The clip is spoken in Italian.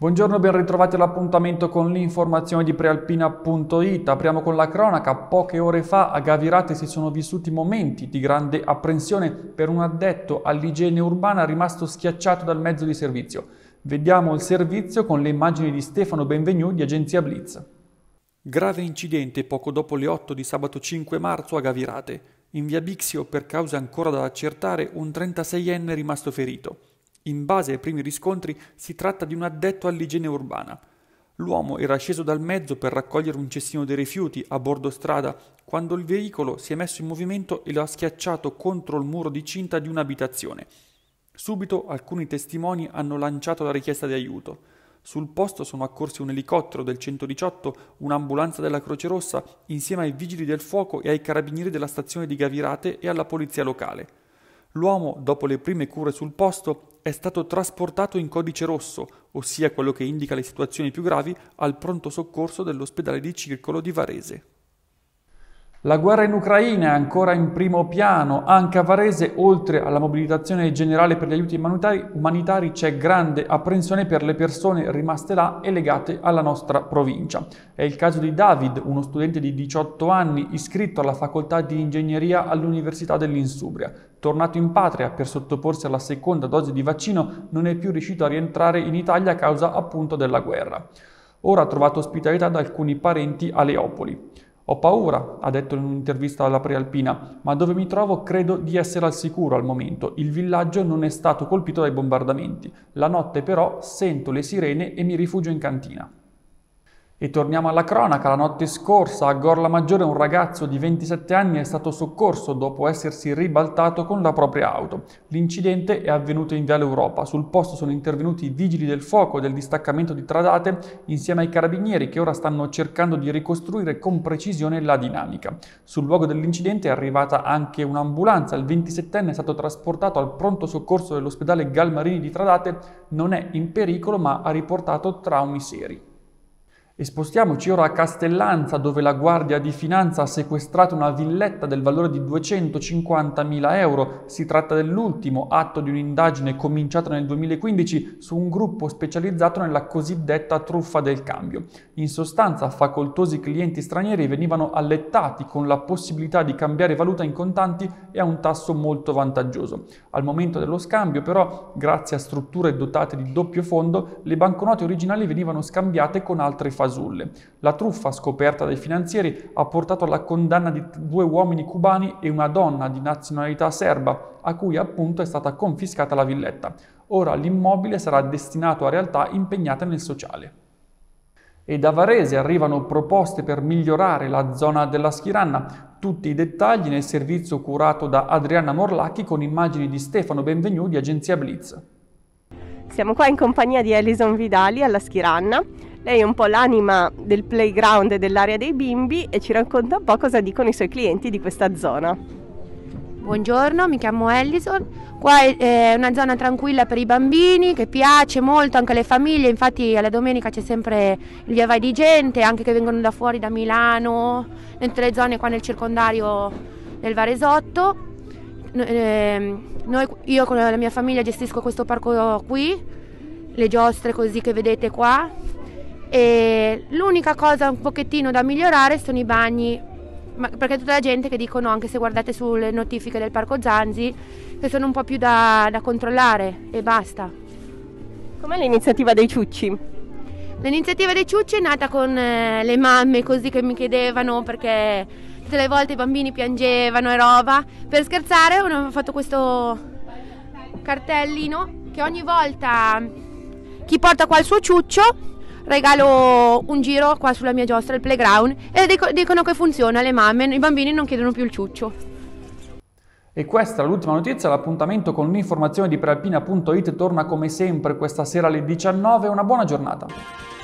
Buongiorno, ben ritrovati all'appuntamento con l'informazione di prealpina.it. Apriamo con la cronaca. Poche ore fa a Gavirate si sono vissuti momenti di grande apprensione per un addetto all'igiene urbana rimasto schiacciato dal mezzo di servizio. Vediamo il servizio con le immagini di Stefano Benvenu di Agenzia Blitz. Grave incidente poco dopo le 8 di sabato 5 marzo a Gavirate. In via Bixio, per cause ancora da accertare, un 36enne è rimasto ferito. In base ai primi riscontri si tratta di un addetto all'igiene urbana. L'uomo era sceso dal mezzo per raccogliere un cestino dei rifiuti a bordo strada quando il veicolo si è messo in movimento e lo ha schiacciato contro il muro di cinta di un'abitazione. Subito alcuni testimoni hanno lanciato la richiesta di aiuto. Sul posto sono accorsi un elicottero del 118, un'ambulanza della Croce Rossa, insieme ai vigili del fuoco e ai carabinieri della stazione di Gavirate e alla polizia locale. L'uomo, dopo le prime cure sul posto, è stato trasportato in codice rosso, ossia quello che indica le situazioni più gravi, al pronto soccorso dell'ospedale di Circolo di Varese. La guerra in Ucraina è ancora in primo piano, anche a Varese, oltre alla mobilitazione generale per gli aiuti umanitari, umanitari c'è grande apprensione per le persone rimaste là e legate alla nostra provincia. È il caso di David, uno studente di 18 anni iscritto alla facoltà di ingegneria all'Università dell'Insubria tornato in patria per sottoporsi alla seconda dose di vaccino, non è più riuscito a rientrare in Italia a causa appunto della guerra. Ora ha trovato ospitalità da alcuni parenti a Leopoli. Ho paura, ha detto in un'intervista alla Prealpina, ma dove mi trovo credo di essere al sicuro al momento. Il villaggio non è stato colpito dai bombardamenti. La notte però sento le sirene e mi rifugio in cantina. E torniamo alla cronaca. La notte scorsa a Gorla Maggiore un ragazzo di 27 anni è stato soccorso dopo essersi ribaltato con la propria auto. L'incidente è avvenuto in Viale Europa. Sul posto sono intervenuti i vigili del fuoco del distaccamento di Tradate insieme ai carabinieri che ora stanno cercando di ricostruire con precisione la dinamica. Sul luogo dell'incidente è arrivata anche un'ambulanza. Il 27enne è stato trasportato al pronto soccorso dell'ospedale Galmarini di Tradate. Non è in pericolo ma ha riportato traumi seri. E spostiamoci ora a Castellanza, dove la Guardia di Finanza ha sequestrato una villetta del valore di 250.000 euro. Si tratta dell'ultimo atto di un'indagine cominciata nel 2015 su un gruppo specializzato nella cosiddetta truffa del cambio. In sostanza, facoltosi clienti stranieri venivano allettati con la possibilità di cambiare valuta in contanti e a un tasso molto vantaggioso. Al momento dello scambio, però, grazie a strutture dotate di doppio fondo, le banconote originali venivano scambiate con altre fasi fasulle. La truffa scoperta dai finanzieri ha portato alla condanna di due uomini cubani e una donna di nazionalità serba, a cui appunto è stata confiscata la villetta. Ora l'immobile sarà destinato a realtà impegnate nel sociale e da Varese arrivano proposte per migliorare la zona della Schiranna. Tutti i dettagli nel servizio curato da Adriana Morlacchi con immagini di Stefano Benvenuti, Agenzia Blitz. Siamo qua in compagnia di Alison Vidali alla Schiranna. Lei è un po' l'anima del playground e dell'area dei bimbi e ci racconta un po' cosa dicono i suoi clienti di questa zona. Buongiorno, mi chiamo Allison. Qua è una zona tranquilla per i bambini che piace molto anche alle famiglie, infatti alla domenica c'è sempre il via vai di gente, anche che vengono da fuori, da Milano, in tutte le zone qua nel circondario del Varesotto. Ehm, noi, io con la mia famiglia gestisco questo parco qui, le giostre così che vedete qua, e l'unica cosa un pochettino da migliorare sono i bagni, perché tutta la gente che dicono, anche se guardate sulle notifiche del Parco Zanzi, che sono un po' più da, da controllare e basta. Com'è l'iniziativa dei ciucci? L'iniziativa dei ciucci è nata con eh, le mamme così che mi chiedevano perché tutte le volte i bambini piangevano e roba. Per scherzare ho fatto questo cartellino che ogni volta chi porta qua il suo ciuccio regalo un giro qua sulla mia giostra, il playground, e dico, dicono che funziona, le mamme, i bambini non chiedono più il ciuccio. E questa è l'ultima notizia, l'appuntamento con l'informazione di prealpina.it torna come sempre questa sera alle 19, una buona giornata.